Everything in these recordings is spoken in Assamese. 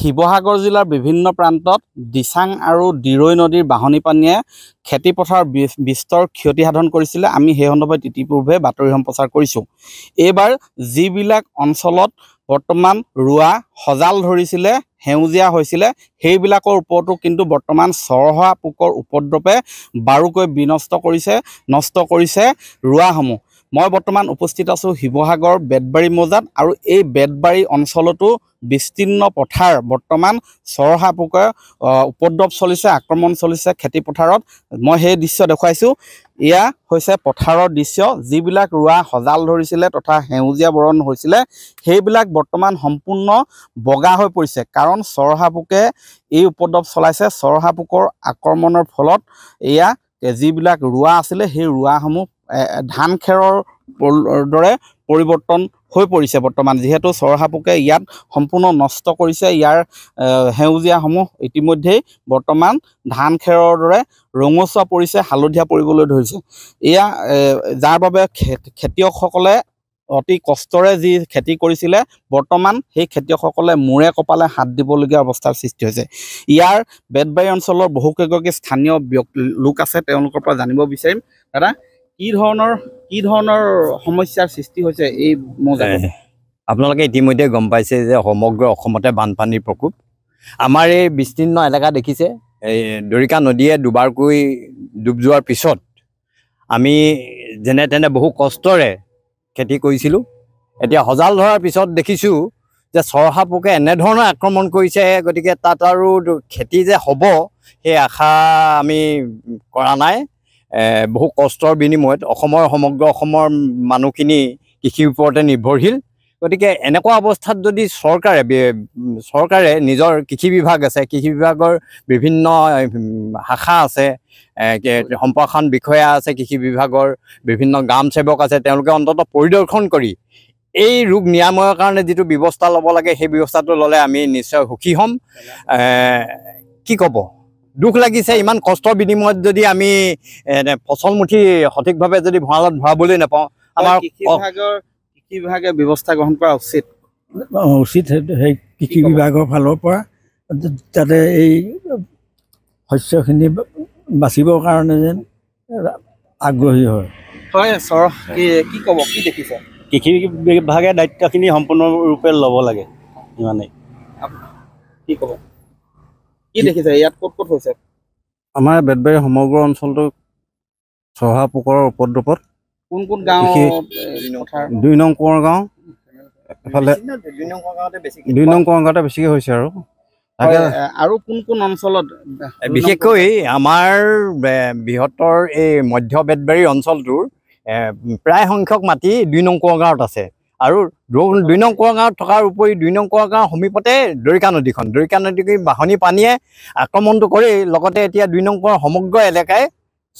শিৱসাগৰ জিলাৰ বিভিন্ন প্ৰান্তত দিচাং আৰু দিৰৈ নদীৰ বাহনী পানীয়ে খেতিপথাৰ বিস্তৰ ক্ষতি সাধন কৰিছিলে আমি সেই সন্দৰ্ভত ইতিপূৰ্বে বাতৰি সম্প্ৰচাৰ কৰিছোঁ এইবাৰ যিবিলাক অঞ্চলত বৰ্তমান ৰোৱা সজাল ধৰিছিলে সেউজীয়া হৈছিলে সেইবিলাকৰ ওপৰতো কিন্তু বৰ্তমান চৰহা পোকৰ উপদ্ৰৱে বাৰুকৈ বিনষ্ট কৰিছে নষ্ট কৰিছে ৰোৱাসমূহ মই বৰ্তমান উপস্থিত আছোঁ শিৱসাগৰ বেদবাৰী মৌজাত আৰু এই বেদবাৰী অঞ্চলতো বিস্তীৰ্ণ পথাৰ বৰ্তমান চৰহা পোকে উপদ্ৰৱ চলিছে আক্ৰমণ চলিছে খেতিপথাৰত মই সেই দৃশ্য দেখুৱাইছোঁ এয়া হৈছে পথাৰৰ দৃশ্য যিবিলাক ৰোৱা সজাল ধৰিছিলে তথা সেউজীয়া বৰণ হৈছিলে সেইবিলাক বৰ্তমান সম্পূৰ্ণ বগা হৈ পৰিছে কাৰণ চৰহা পোকে এই উপদ্ৰৱ চলাইছে চৰহা পোকৰ আক্ৰমণৰ ফলত এয়া যিবিলাক ৰোৱা আছিলে সেই ৰোৱাসমূহ ধান খেৰৰ দৰে পৰিৱৰ্তন হৈ পৰিছে বৰ্তমান যিহেতু চৰহাপোকে ইয়াত সম্পূৰ্ণ নষ্ট কৰিছে ইয়াৰ সেউজীয়াসমূহ ইতিমধ্যেই বৰ্তমান ধান খেৰৰ দৰে ৰঙচুৱা পৰিছে হালধীয়া পৰিবলৈ ধৰিছে এয়া যাৰ বাবে খেতিয়কসকলে অতি কষ্টৰে যি খেতি কৰিছিলে বৰ্তমান সেই খেতিয়কসকলে মূৰে কপালে হাত দিবলগীয়া অৱস্থাৰ সৃষ্টি হৈছে ইয়াৰ বেদবাৰী অঞ্চলৰ বহুকেইগৰাকী স্থানীয় ব্যক্তি লোক আছে তেওঁলোকৰ পৰা জানিব বিচাৰিম দাদা কি ধৰণৰ কি ধৰণৰ সমস্যাৰ সৃষ্টি হৈছে এই মৌজাত আপোনালোকে ইতিমধ্যে গম পাইছে যে সমগ্ৰ অসমতে বানপানীৰ প্ৰকোপ আমাৰ এই বিস্তীৰ্ণ এলেকা দেখিছে এই দৰিকা নদীয়ে দুবাৰকৈ ডুব যোৱাৰ পিছত আমি যেনে তেনে বহু কষ্টৰে খেতি কৰিছিলোঁ এতিয়া সজাল ধৰাৰ পিছত দেখিছোঁ যে চৰহা পোকে এনেধৰণে আক্ৰমণ কৰিছে গতিকে তাত আৰু খেতি যে হ'ব সেই আশা আমি কৰা নাই বহু কষ্টৰ বিনিময়ত অসমৰ সমগ্ৰ অসমৰ মানুহখিনি কৃষিৰ ওপৰতে নিৰ্ভৰশীল গতিকে এনেকুৱা অৱস্থাত যদি চৰকাৰে চৰকাৰে নিজৰ কৃষি বিভাগ আছে কৃষি বিভাগৰ বিভিন্ন শাখা আছে সম্প্ৰসাৰণ বিষয়া আছে কৃষি বিভাগৰ বিভিন্ন গ্ৰাম সেৱক আছে তেওঁলোকে অন্ততঃ পৰিদৰ্শন কৰি এই ৰোগ নিৰাময়ৰ কাৰণে যিটো ব্যৱস্থা ল'ব লাগে সেই ব্যৱস্থাটো ল'লে আমি নিশ্চয় সুখী হ'ম কি ক'ব দুখ লাগিছে ইমান কষ্টৰ বিনিময়ত যদি আমি ফচল মুঠি সঠিকভাৱে যদি ভঁৰালত ভৰাবলৈ নাপাওঁ আমাৰ কৃষি বিভাগে ব্যৱস্থা গ্ৰহণ কৰা উচিত উচিত সেই কৃষি বিভাগৰ ফালৰ পৰা যাতে এই শস্যখিনি বাচিবৰ কাৰণে যেন আগ্ৰহী হয় হয় চৰ কি ক'ব কি দেখিছে কৃষি বিভাগে দায়িত্বখিনি সম্পূৰ্ণৰূপে ল'ব লাগে ইমানেই কি ক'ব কি দেখিছে ইয়াত কত কত হৈছে আমাৰ বেদবাৰী সমগ্ৰ অঞ্চলটো চহা পোকৰ উপদ্ৰপত কোন কোন গাঁও দুই নং কোঁৱৰ গাঁও এফালে দুই নং কোঁৱৰ গাঁৱতে বেছিকৈ হৈছে আৰু আৰু কোন কোন অঞ্চলত বিশেষকৈ আমাৰ বৃহত্তৰ এই মধ্য বেদবাৰী অঞ্চলটোৰ প্ৰায় সংখ্যক মাটি দুই নং কোঁৱৰ গাঁৱত আছে আৰু দুই নং কোঁৱৰ গাঁৱত থকাৰ উপৰি দুই নং কোঁৱৰ গাঁৱৰ সমীপতে দৰিকা নদীখন দৰিকা নদীখন বাহনি পানীয়ে আক্ৰমণটো কৰি লগতে এতিয়া দুই নং কোঁৱৰ সমগ্ৰ এলেকাই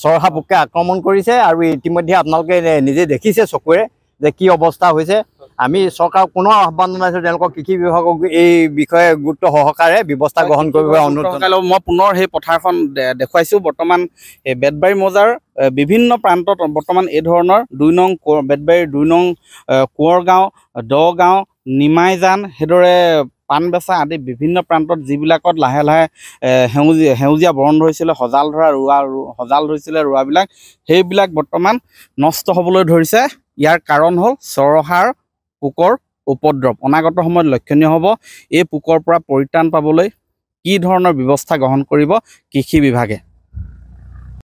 চৰহা পোকে আক্ৰমণ কৰিছে আৰু ইতিমধ্যে আপোনালোকে নিজে দেখিছে চকুৰে যে কি অৱস্থা হৈছে আমি চৰকাৰক পুনৰ আহ্বান জনাইছোঁ তেওঁলোকৰ কৃষি বিভাগক এই বিষয়ে গুৰুত্ব সহকাৰে ব্যৱস্থা গ্ৰহণ কৰিব অনুৰোধ মই পুনৰ সেই পথাৰখন দেখুৱাইছোঁ বৰ্তমান এই বেদবাৰী মজাৰ বিভিন্ন প্ৰান্তত বৰ্তমান এই ধৰণৰ দুই নং বেতবাৰীৰ দুই নং কোঁৱৰ গাঁও দ গাঁও নিমাইজান সেইদৰে পাণ বেচা আদি বিভিন্ন প্ৰান্তত যিবিলাকত লাহে লাহে সেউজীয়া সেউজীয়া বৰণ ধৰিছিলে সজাল ধৰা ৰোৱা সজাল ধৰিছিলে ৰোৱাবিলাক সেইবিলাক বৰ্তমান নষ্ট হ'বলৈ ধৰিছে ইয়াৰ কাৰণ হ'ল চৰহাৰ পোকৰ উপদ্ৰব অনাগত সময়ত লক্ষণীয় হ'ব এই পোকৰ পৰা পৰিত্ৰাণ পাবলৈ কি ধৰণৰ ব্যৱস্থা গ্ৰহণ কৰিব কৃষি বিভাগে